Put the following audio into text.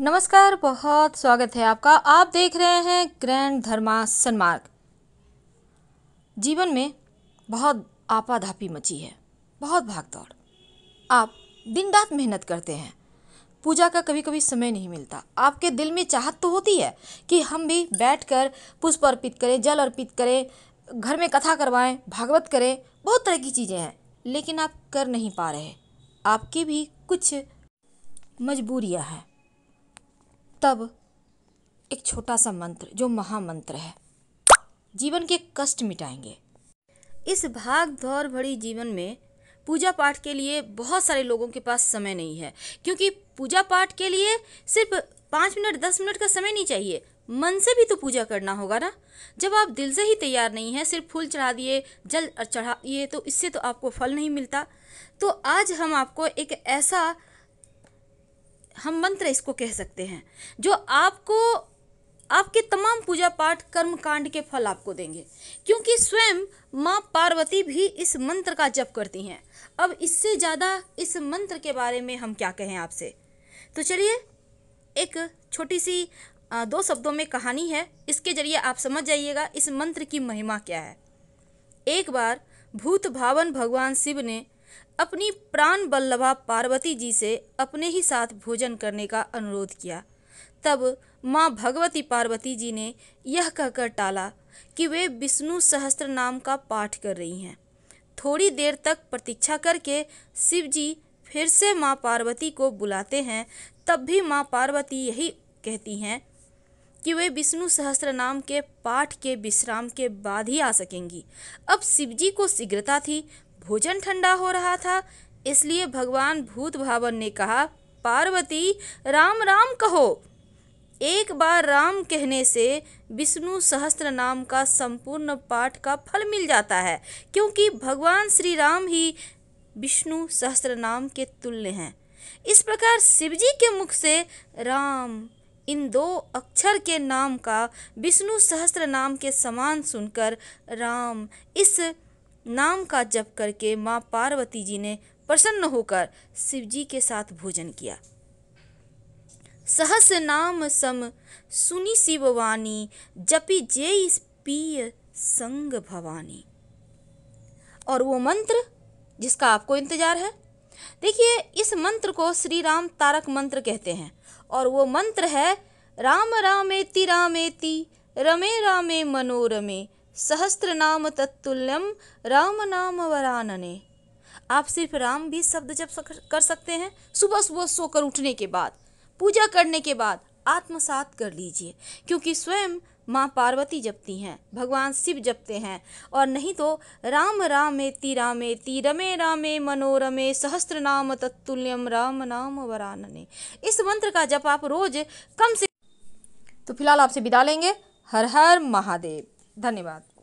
नमस्कार बहुत स्वागत है आपका आप देख रहे हैं ग्रैंड धर्मा सन्मार्ग जीवन में बहुत आपाधापी मची है बहुत भागदौड़ आप दिन रात मेहनत करते हैं पूजा का कभी कभी समय नहीं मिलता आपके दिल में चाहत तो होती है कि हम भी बैठकर पुष्प अर्पित करें जल अर्पित करें घर में कथा करवाएं भागवत करें बहुत तरह की चीज़ें हैं लेकिन आप कर नहीं पा रहे आपकी भी कुछ मजबूरियां हैं तब एक छोटा सा मंत्र जो महामंत्र है जीवन के कष्ट मिटाएंगे इस भाग दौड़ भरी जीवन में पूजा पाठ के लिए बहुत सारे लोगों के पास समय नहीं है क्योंकि पूजा पाठ के लिए सिर्फ पाँच मिनट दस मिनट का समय नहीं चाहिए मन से भी तो पूजा करना होगा ना जब आप दिल से ही तैयार नहीं है सिर्फ फूल चढ़ा दिए जल चढ़ा दिए तो इससे तो आपको फल नहीं मिलता तो आज हम आपको एक ऐसा हम मंत्र इसको कह सकते हैं जो आपको आपके तमाम पूजा पाठ कर्म कांड के फल आपको देंगे क्योंकि स्वयं माँ पार्वती भी इस मंत्र का जप करती हैं अब इससे ज़्यादा इस मंत्र के बारे में हम क्या कहें आपसे तो चलिए एक छोटी सी दो शब्दों में कहानी है इसके जरिए आप समझ जाइएगा इस मंत्र की महिमा क्या है एक बार भूत भावन भगवान शिव ने अपनी प्राण बल्लभा पार्वती जी से अपने ही साथ भोजन करने का अनुरोध किया तब माँ भगवती पार्वती जी ने यह कहकर टाला कि वे विष्णु सहस्त्र नाम का पाठ कर रही हैं थोड़ी देर तक प्रतीक्षा करके शिव जी फिर से माँ पार्वती को बुलाते हैं तब भी माँ पार्वती यही कहती हैं कि वे विष्णु सहस्त्र नाम के पाठ के विश्राम के बाद ही आ सकेंगी अब शिवजी को शीघ्रता थी भोजन ठंडा हो रहा था इसलिए भगवान भूत भावन ने कहा पार्वती राम राम कहो एक बार राम कहने से विष्णु सहस्त्र नाम का संपूर्ण पाठ का फल मिल जाता है क्योंकि भगवान श्री राम ही विष्णु सहस्त्र नाम के तुल्य हैं इस प्रकार शिवजी के मुख से राम इन दो अक्षर के नाम का विष्णु सहस्त्र नाम के समान सुनकर राम इस नाम का जप करके माँ पार्वती जी ने प्रसन्न होकर शिव जी के साथ भोजन किया सहस नाम सम सुनी शिववानी जपी जे पीय संग भवानी और वो मंत्र जिसका आपको इंतजार है देखिए इस मंत्र को श्री राम तारक मंत्र कहते हैं और वो मंत्र है राम रामेति रामेति रमे रामे मनोरमे सहस्त्रनाम तत्तुल्यम राम नाम वरानने आप सिर्फ राम भी शब्द जब कर सकते हैं सुबह सुबह सोकर उठने के बाद पूजा करने के बाद आत्मसात कर लीजिए क्योंकि स्वयं माँ पार्वती जपती हैं भगवान शिव जपते हैं और नहीं तो राम रामे ती रमे रामे मनोरमे सहस्त्र नाम तत्तुल्यम राम नाम वरानने इस मंत्र का जप आप रोज कम से तो फिलहाल आपसे विदा लेंगे हर हर महादेव धन्यवाद